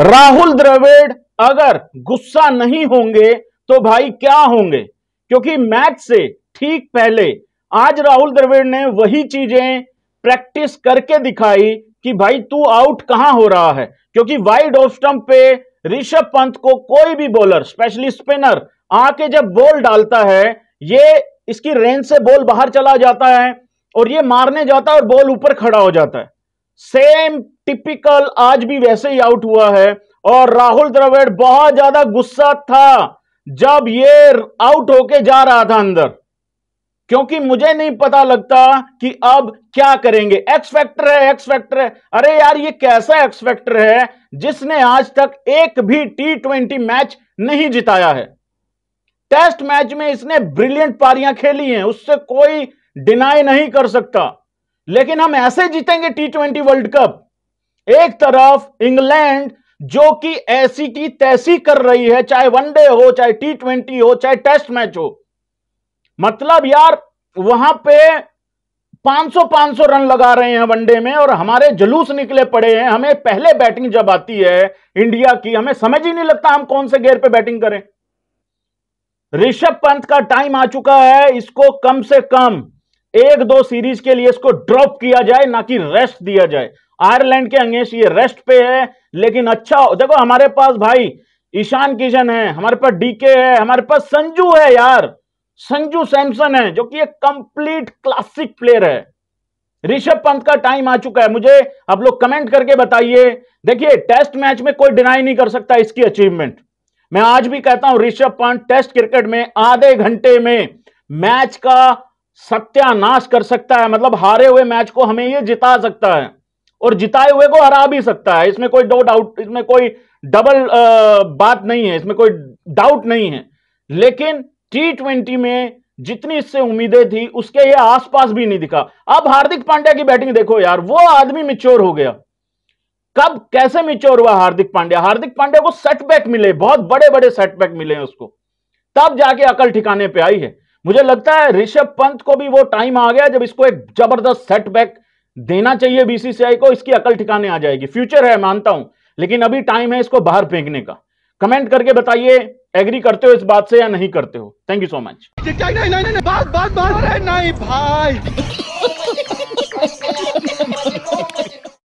राहुल द्रविड़ अगर गुस्सा नहीं होंगे तो भाई क्या होंगे क्योंकि मैच से ठीक पहले आज राहुल द्रविड़ ने वही चीजें प्रैक्टिस करके दिखाई कि भाई तू आउट कहां हो रहा है क्योंकि वाइड ऑफ स्टंप पे ऋषभ पंत को कोई भी बॉलर स्पेशली स्पिनर आके जब बॉल डालता है ये इसकी रेंज से बॉल बाहर चला जाता है और ये मारने जाता है और बॉल ऊपर खड़ा हो जाता है सेम टिपिकल आज भी वैसे ही आउट हुआ है और राहुल द्रविड़ बहुत ज्यादा गुस्सा था जब ये आउट होके जा रहा था अंदर क्योंकि मुझे नहीं पता लगता कि अब क्या करेंगे एक्स फैक्टर है एक्स फैक्टर है अरे यार ये कैसा एक्स फैक्टर है जिसने आज तक एक भी टी ट्वेंटी मैच नहीं जिताया है टेस्ट मैच में इसने ब्रिलियंट पारियां खेली हैं उससे कोई डिनाई नहीं कर सकता लेकिन हम ऐसे जीतेंगे टी ट्वेंटी वर्ल्ड कप एक तरफ इंग्लैंड जो कि ऐसी की तैसी कर रही है चाहे वनडे हो चाहे टी ट्वेंटी हो चाहे टेस्ट मैच हो मतलब यार वहां पे 500 500 रन लगा रहे हैं वनडे में और हमारे जुलूस निकले पड़े हैं हमें पहले बैटिंग जब आती है इंडिया की हमें समझ ही नहीं लगता हम कौन से गेयर पे बैटिंग करें ऋषभ पंत का टाइम आ चुका है इसको कम से कम एक दो सीरीज के लिए इसको ड्रॉप किया जाए ना कि रेस्ट दिया जाए आयरलैंड के अंगेश ये रेस्ट पे है लेकिन अच्छा देखो हमारे पास भाई ईशान किशन है हमारे पास डीके है हमारे पास संजू है यार संजू सैमसन है जो कि एक कंप्लीट क्लासिक प्लेयर है ऋषभ पंत का टाइम आ चुका है मुझे आप लोग कमेंट करके बताइए देखिए टेस्ट मैच में कोई डिनाई नहीं कर सकता इसकी अचीवमेंट मैं आज भी कहता हूं ऋषभ पंत टेस्ट क्रिकेट में आधे घंटे में मैच का सत्यानाश कर सकता है मतलब हारे हुए मैच को हमें ये जिता सकता है और जिताए हुए को हरा भी सकता है इसमें कोई डो डाउट इसमें कोई डबल आ, बात नहीं है इसमें कोई डाउट नहीं है लेकिन टी ट्वेंटी में जितनी इससे उम्मीदें थी उसके ये आसपास भी नहीं दिखा अब हार्दिक पांड्या की बैटिंग देखो यार वो आदमी मिच्योर हो गया कब कैसे मिच्योर हुआ हार्दिक पांड्या हार्दिक पांड्या को सेटबैक मिले बहुत बड़े बड़े सेटबैक मिले उसको तब जाके अकल ठिकाने पर आई है मुझे लगता है ऋषभ पंत को भी वो टाइम आ गया जब इसको एक जबरदस्त सेटबैक देना चाहिए बीसीसीआई को इसकी अकल ठिकाने आ जाएगी फ्यूचर है मानता हूं लेकिन अभी टाइम है इसको बाहर फेंकने का कमेंट करके बताइए एग्री करते हो इस बात से या नहीं करते हो थैंक यू सो मच नहीं नहीं नहीं बात बात बात नहीं भाई